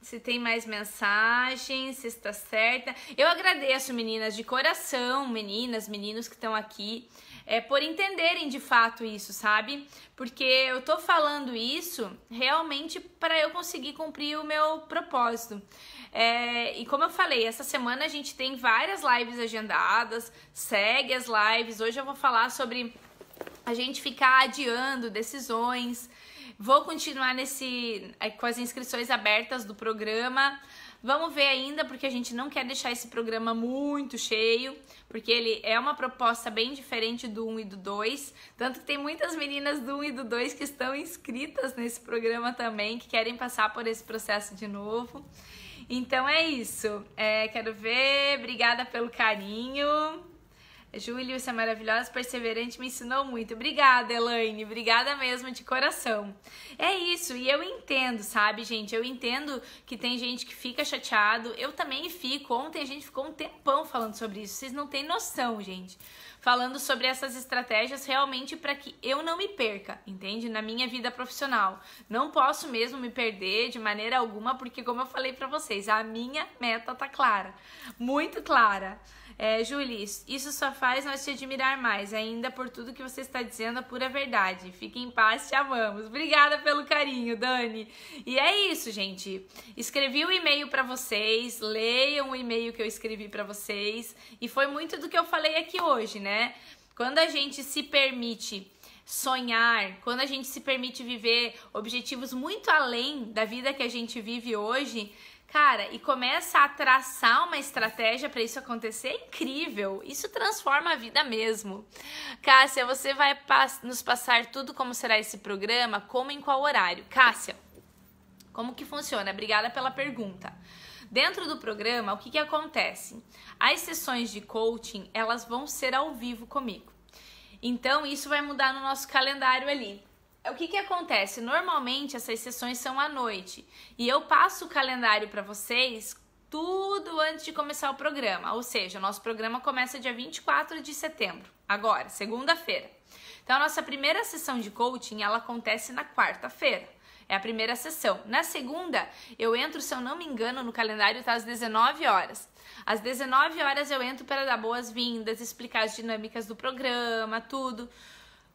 Se tem mais mensagens, se está certa. Eu agradeço, meninas, de coração, meninas, meninos que estão aqui, é, por entenderem de fato isso, sabe? Porque eu tô falando isso realmente para eu conseguir cumprir o meu propósito. É, e como eu falei, essa semana a gente tem várias lives agendadas, segue as lives. Hoje eu vou falar sobre a gente ficar adiando decisões. Vou continuar nesse eh, com as inscrições abertas do programa. Vamos ver ainda, porque a gente não quer deixar esse programa muito cheio, porque ele é uma proposta bem diferente do 1 e do 2. Tanto que tem muitas meninas do 1 e do 2 que estão inscritas nesse programa também, que querem passar por esse processo de novo. Então é isso. É, quero ver. Obrigada pelo carinho. Júlio, você é maravilhosa, perseverante, me ensinou muito. Obrigada, Elaine, obrigada mesmo de coração. É isso, e eu entendo, sabe, gente? Eu entendo que tem gente que fica chateado, eu também fico. Ontem a gente ficou um tempão falando sobre isso, vocês não têm noção, gente. Falando sobre essas estratégias realmente para que eu não me perca, entende? Na minha vida profissional. Não posso mesmo me perder de maneira alguma, porque, como eu falei para vocês, a minha meta tá clara, muito clara. É, Julie, isso só faz nós te admirar mais, ainda por tudo que você está dizendo, a pura verdade. Fique em paz, te amamos. Obrigada pelo carinho, Dani. E é isso, gente. Escrevi o um e-mail para vocês, leiam o e-mail que eu escrevi para vocês. E foi muito do que eu falei aqui hoje, né? Quando a gente se permite sonhar, quando a gente se permite viver objetivos muito além da vida que a gente vive hoje, Cara, e começa a traçar uma estratégia para isso acontecer, é incrível. Isso transforma a vida mesmo. Cássia, você vai nos passar tudo como será esse programa, como em qual horário. Cássia, como que funciona? Obrigada pela pergunta. Dentro do programa, o que, que acontece? As sessões de coaching, elas vão ser ao vivo comigo. Então, isso vai mudar no nosso calendário ali. É, o que, que acontece? Normalmente essas sessões são à noite e eu passo o calendário para vocês tudo antes de começar o programa. Ou seja, nosso programa começa dia 24 de setembro, agora, segunda-feira. Então, a nossa primeira sessão de coaching ela acontece na quarta-feira. É a primeira sessão. Na segunda, eu entro, se eu não me engano, no calendário está às 19 horas. Às 19 horas eu entro para dar boas-vindas, explicar as dinâmicas do programa, tudo.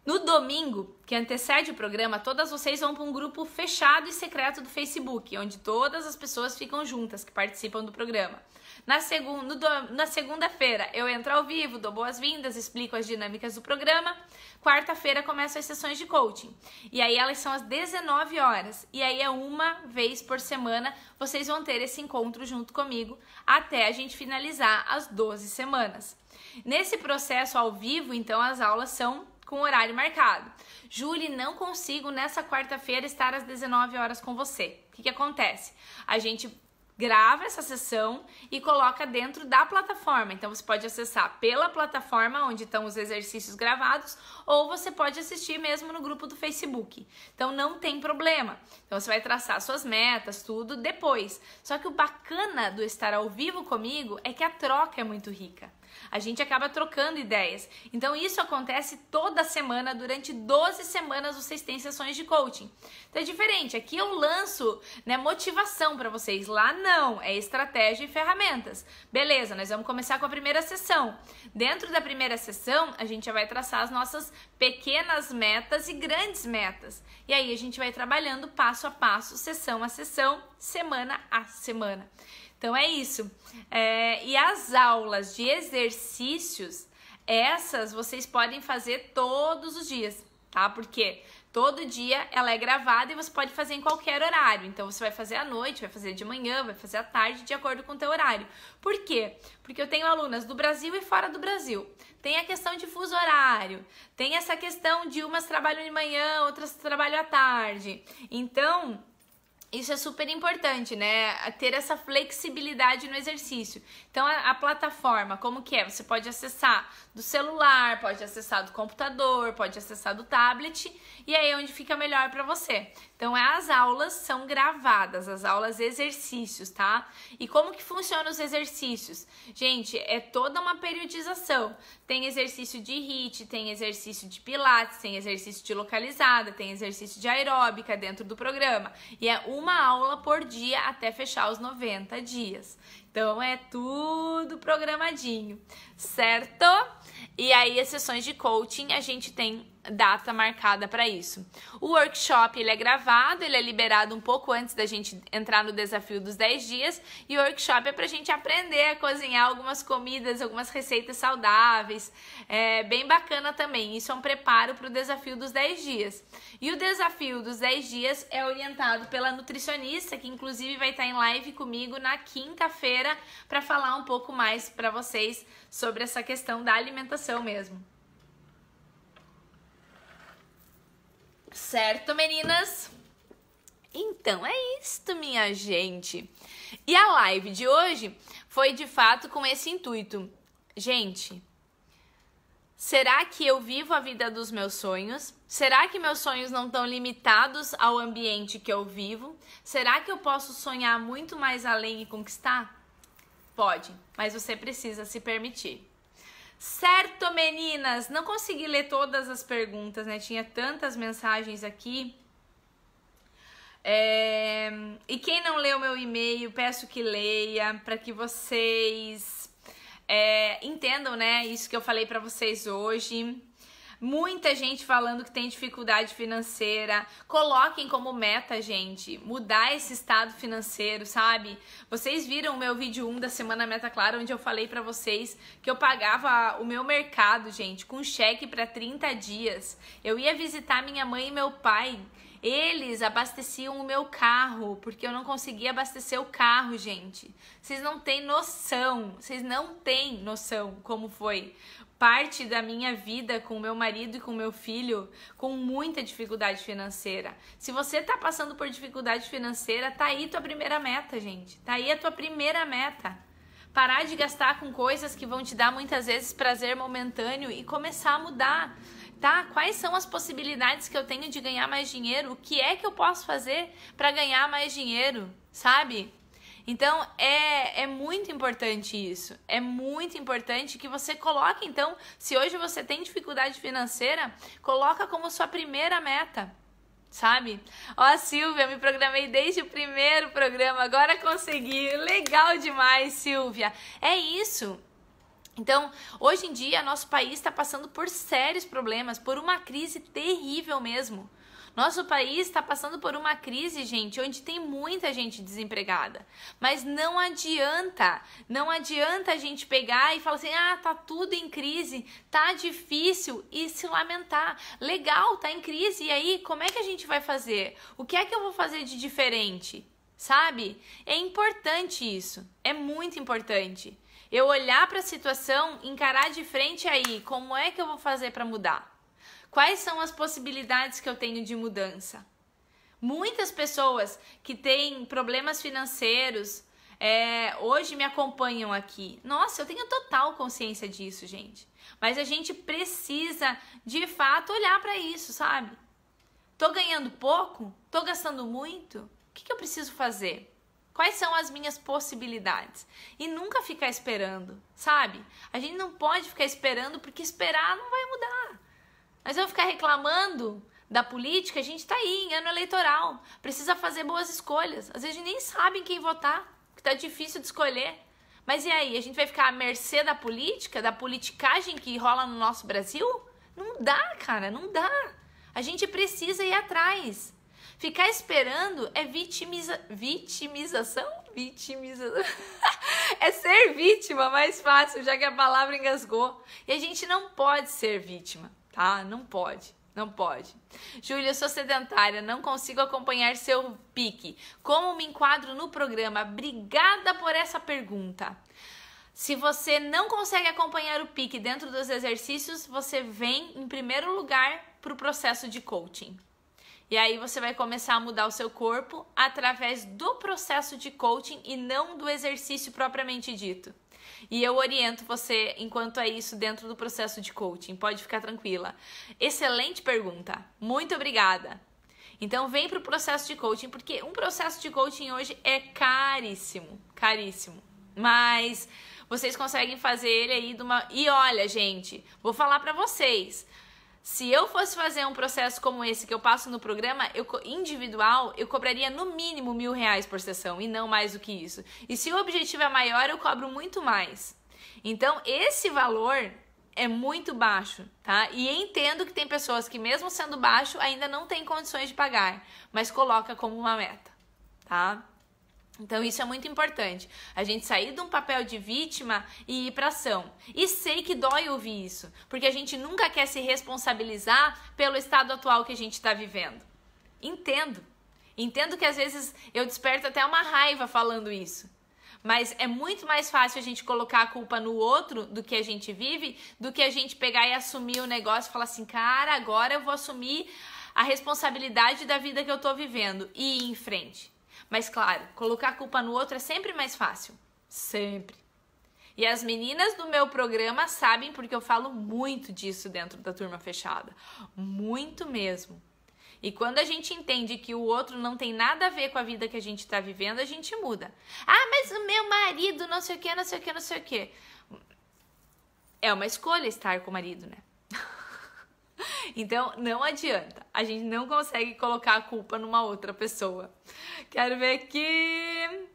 No domingo, que antecede o programa, todas vocês vão para um grupo fechado e secreto do Facebook, onde todas as pessoas ficam juntas que participam do programa. Na, na segunda-feira, eu entro ao vivo, dou boas-vindas, explico as dinâmicas do programa. Quarta-feira, começam as sessões de coaching. E aí, elas são às 19 horas. E aí, é uma vez por semana, vocês vão ter esse encontro junto comigo, até a gente finalizar as 12 semanas. Nesse processo ao vivo, então, as aulas são com o horário marcado. Julie, não consigo nessa quarta-feira estar às 19 horas com você. O que, que acontece? A gente grava essa sessão e coloca dentro da plataforma. Então você pode acessar pela plataforma onde estão os exercícios gravados ou você pode assistir mesmo no grupo do Facebook. Então não tem problema. Então você vai traçar suas metas, tudo depois. Só que o bacana do estar ao vivo comigo é que a troca é muito rica. A gente acaba trocando ideias. Então isso acontece toda semana, durante 12 semanas vocês têm sessões de coaching. Então é diferente, aqui eu lanço né, motivação para vocês, lá não, é estratégia e ferramentas. Beleza, nós vamos começar com a primeira sessão. Dentro da primeira sessão, a gente já vai traçar as nossas pequenas metas e grandes metas. E aí a gente vai trabalhando passo a passo, sessão a sessão, semana a semana. Então é isso. É, e as aulas de exercícios, essas vocês podem fazer todos os dias, tá? Porque todo dia ela é gravada e você pode fazer em qualquer horário. Então você vai fazer à noite, vai fazer de manhã, vai fazer à tarde, de acordo com o teu horário. Por quê? Porque eu tenho alunas do Brasil e fora do Brasil. Tem a questão de fuso horário, tem essa questão de umas trabalham de manhã, outras trabalham à tarde. Então, isso é super importante, né? Ter essa flexibilidade no exercício. Então, a, a, plataforma, como que é? Você pode acessar do celular, pode acessar do computador, pode acessar do tablet, e aí é onde fica melhor para você. Então, é, as aulas são gravadas, as aulas exercícios, tá? E como que funciona os exercícios? Gente, é toda uma periodização. Tem exercício de HIIT, tem exercício de pilates, tem exercício de localizada, tem exercício de aeróbica dentro do programa. E é uma aula por dia até fechar os 90 dias. Então é tudo programadinho, certo? E aí as sessões de coaching a gente tem data marcada para isso. O workshop ele é gravado, ele é liberado um pouco antes da gente entrar no desafio dos 10 dias e o workshop é para a gente aprender a cozinhar algumas comidas, algumas receitas saudáveis, é bem bacana também. Isso é um preparo para o desafio dos 10 dias. E o desafio dos 10 dias é orientado pela nutricionista, que inclusive vai estar em live comigo na quinta-feira para falar um pouco mais para vocês sobre essa questão da alimentação mesmo. Certo, meninas? Então é isto, minha gente. E a live de hoje foi de fato com esse intuito. Gente, será que eu vivo a vida dos meus sonhos? Será que meus sonhos não estão limitados ao ambiente que eu vivo? Será que eu posso sonhar muito mais além e conquistar? Pode, mas você precisa se permitir. Certo, meninas? Não consegui ler todas as perguntas, né? Tinha tantas mensagens aqui. É... E quem não leu meu e-mail, peço que leia para que vocês é, entendam, né? Isso que eu falei para vocês hoje. Muita gente falando que tem dificuldade financeira. Coloquem como meta, gente, mudar esse estado financeiro, sabe? Vocês viram o meu vídeo 1 da semana Meta Clara onde eu falei para vocês que eu pagava o meu mercado, gente, com cheque para 30 dias. Eu ia visitar minha mãe e meu pai eles abasteciam o meu carro, porque eu não conseguia abastecer o carro, gente. Vocês não têm noção, vocês não têm noção como foi parte da minha vida com meu marido e com meu filho com muita dificuldade financeira. Se você tá passando por dificuldade financeira, tá aí tua primeira meta, gente. Tá aí a tua primeira meta. Parar de gastar com coisas que vão te dar muitas vezes prazer momentâneo e começar a mudar. Tá? Quais são as possibilidades que eu tenho de ganhar mais dinheiro? O que é que eu posso fazer para ganhar mais dinheiro? Sabe? Então é, é muito importante isso. É muito importante que você coloque, então, se hoje você tem dificuldade financeira, coloca como sua primeira meta sabe? Ó, oh, Silvia, me programei desde o primeiro programa, agora consegui. Legal demais, Silvia. É isso. Então, hoje em dia, nosso país está passando por sérios problemas, por uma crise terrível mesmo. Nosso país está passando por uma crise, gente, onde tem muita gente desempregada. Mas não adianta, não adianta a gente pegar e falar assim: ah, tá tudo em crise, tá difícil e se lamentar. Legal, tá em crise, e aí como é que a gente vai fazer? O que é que eu vou fazer de diferente? Sabe? É importante isso, é muito importante. Eu olhar para a situação, encarar de frente aí, como é que eu vou fazer para mudar? Quais são as possibilidades que eu tenho de mudança? Muitas pessoas que têm problemas financeiros é, hoje me acompanham aqui. Nossa, eu tenho total consciência disso, gente. Mas a gente precisa de fato olhar para isso, sabe? Tô ganhando pouco? Tô gastando muito? O que, que eu preciso fazer? Quais são as minhas possibilidades? E nunca ficar esperando, sabe? A gente não pode ficar esperando porque esperar não vai mudar. Mas vamos ficar reclamando da política? A gente está aí em ano eleitoral, precisa fazer boas escolhas. Às vezes a gente nem sabe em quem votar, que tá difícil de escolher. Mas e aí, a gente vai ficar à mercê da política, da politicagem que rola no nosso Brasil? Não dá, cara, não dá. A gente precisa ir atrás. Ficar esperando é vitimiza... vitimização? Vitimização. <laughs> é ser vítima mais fácil, já que a palavra engasgou. E a gente não pode ser vítima tá? Não pode. Não pode. Júlia, sou sedentária, não consigo acompanhar seu pique. Como me enquadro no programa? Obrigada por essa pergunta. Se você não consegue acompanhar o pique dentro dos exercícios, você vem em primeiro lugar para o processo de coaching. E aí você vai começar a mudar o seu corpo através do processo de coaching e não do exercício propriamente dito. E eu oriento você enquanto é isso dentro do processo de coaching. Pode ficar tranquila. Excelente pergunta. Muito obrigada. Então vem para o processo de coaching, porque um processo de coaching hoje é caríssimo, caríssimo. Mas vocês conseguem fazer ele aí de uma. E olha, gente, vou falar para vocês. Se eu fosse fazer um processo como esse que eu passo no programa, eu, individual, eu cobraria no mínimo mil reais por sessão e não mais do que isso. E se o objetivo é maior, eu cobro muito mais. Então, esse valor é muito baixo, tá? E entendo que tem pessoas que, mesmo sendo baixo, ainda não têm condições de pagar, mas coloca como uma meta, tá? Então isso é muito importante. A gente sair de um papel de vítima e ir para ação. E sei que dói ouvir isso, porque a gente nunca quer se responsabilizar pelo estado atual que a gente está vivendo. Entendo. Entendo que às vezes eu desperto até uma raiva falando isso. Mas é muito mais fácil a gente colocar a culpa no outro do que a gente vive, do que a gente pegar e assumir o negócio e falar assim, cara, agora eu vou assumir a responsabilidade da vida que eu estou vivendo e ir em frente. Mas claro, colocar a culpa no outro é sempre mais fácil. Sempre. E as meninas do meu programa sabem porque eu falo muito disso dentro da turma fechada. Muito mesmo. E quando a gente entende que o outro não tem nada a ver com a vida que a gente está vivendo, a gente muda. Ah, mas o meu marido, não sei o que, não sei o que, não sei o que. É uma escolha estar com o marido, né? <laughs> Então não adianta, a gente não consegue colocar a culpa numa outra pessoa. Quero ver aqui.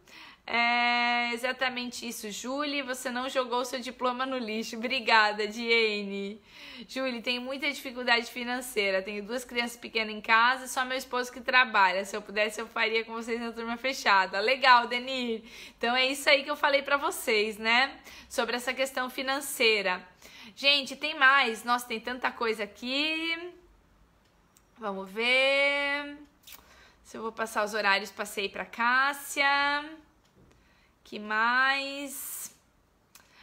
É exatamente isso, Julie. Você não jogou seu diploma no lixo. Obrigada, Diane. Julie, tenho muita dificuldade financeira. Tenho duas crianças pequenas em casa e só meu esposo que trabalha. Se eu pudesse, eu faria com vocês na turma fechada. Legal, Denir. Então é isso aí que eu falei para vocês, né? Sobre essa questão financeira. Gente, tem mais. Nossa, tem tanta coisa aqui. Vamos ver. Se eu vou passar os horários, passei para Cássia. Que mais?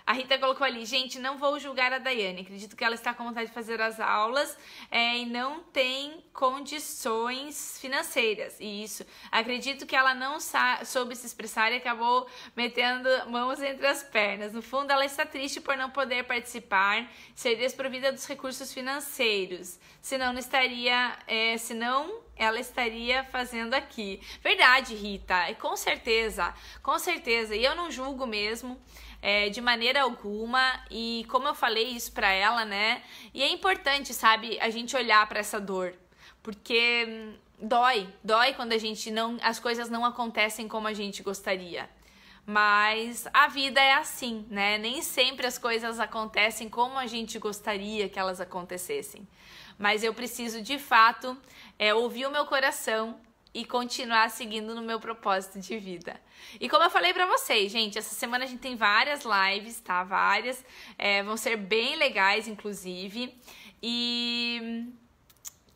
A Rita colocou ali, gente, não vou julgar a Daiane. Acredito que ela está com vontade de fazer as aulas é, e não tem condições financeiras. Isso. Acredito que ela não soube se expressar e acabou metendo mãos entre as pernas. No fundo, ela está triste por não poder participar, ser desprovida dos recursos financeiros. Senão não estaria. É, senão ela estaria fazendo aqui. Verdade, Rita, com certeza, com certeza. E eu não julgo mesmo é, de maneira alguma. E como eu falei isso pra ela, né? E é importante, sabe, a gente olhar para essa dor. Porque hum, dói, dói quando a gente não. as coisas não acontecem como a gente gostaria. Mas a vida é assim, né? Nem sempre as coisas acontecem como a gente gostaria que elas acontecessem. Mas eu preciso de fato é, ouvir o meu coração e continuar seguindo no meu propósito de vida. E como eu falei para vocês, gente, essa semana a gente tem várias lives, tá? Várias. É, vão ser bem legais, inclusive. E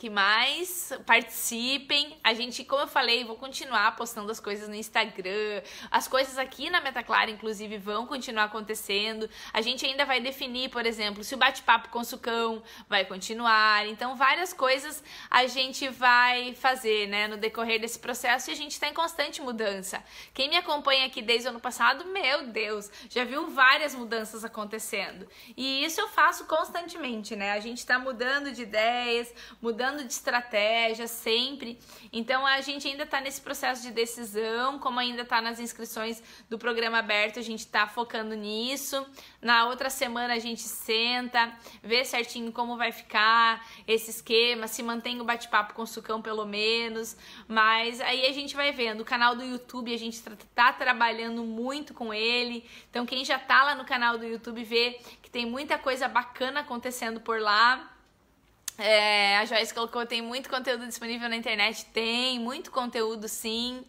que mais participem. A gente, como eu falei, vou continuar postando as coisas no Instagram. As coisas aqui na Meta Clara, inclusive, vão continuar acontecendo. A gente ainda vai definir, por exemplo, se o bate-papo com o Sucão vai continuar. Então, várias coisas a gente vai fazer, né, no decorrer desse processo e a gente tá em constante mudança. Quem me acompanha aqui desde o ano passado, meu Deus, já viu várias mudanças acontecendo. E isso eu faço constantemente, né? A gente está mudando de ideias, mudando de estratégia sempre. Então a gente ainda está nesse processo de decisão, como ainda está nas inscrições do programa aberto, a gente está focando nisso. Na outra semana a gente senta, vê certinho como vai ficar esse esquema, se mantém o bate-papo com o Sucão pelo menos. Mas aí a gente vai vendo. O canal do YouTube a gente está trabalhando muito com ele. Então quem já está lá no canal do YouTube vê que tem muita coisa bacana acontecendo por lá. É, a Joyce colocou, tem muito conteúdo disponível na internet? Tem, muito conteúdo sim.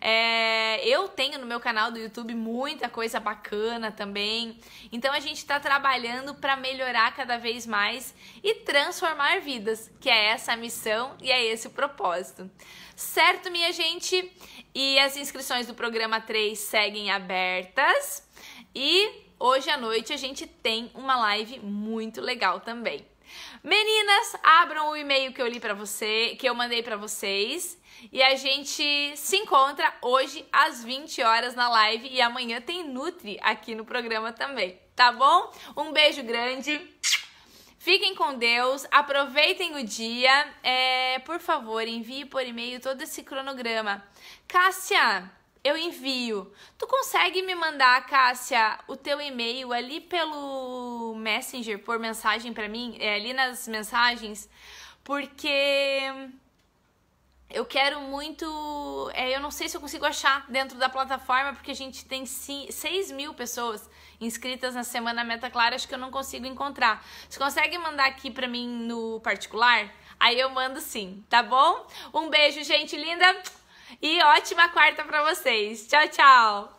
É, eu tenho no meu canal do YouTube muita coisa bacana também. Então a gente está trabalhando para melhorar cada vez mais e transformar vidas, que é essa a missão e é esse o propósito. Certo, minha gente? E as inscrições do programa 3 seguem abertas. E hoje à noite a gente tem uma live muito legal também. Meninas, abram o e-mail que eu li para você, que eu mandei para vocês, e a gente se encontra hoje às 20 horas na live e amanhã tem Nutri aqui no programa também, tá bom? Um beijo grande. Fiquem com Deus, aproveitem o dia. É, por favor, envie por e-mail todo esse cronograma. Cássia, eu envio. Tu consegue me mandar, Cássia, o teu e-mail ali pelo Messenger, por mensagem para mim, é, ali nas mensagens, porque eu quero muito. É, eu não sei se eu consigo achar dentro da plataforma, porque a gente tem 6 mil pessoas inscritas na Semana Meta Clara, acho que eu não consigo encontrar. Você consegue mandar aqui pra mim no particular? Aí eu mando sim, tá bom? Um beijo, gente linda! E ótima quarta para vocês. Tchau, tchau!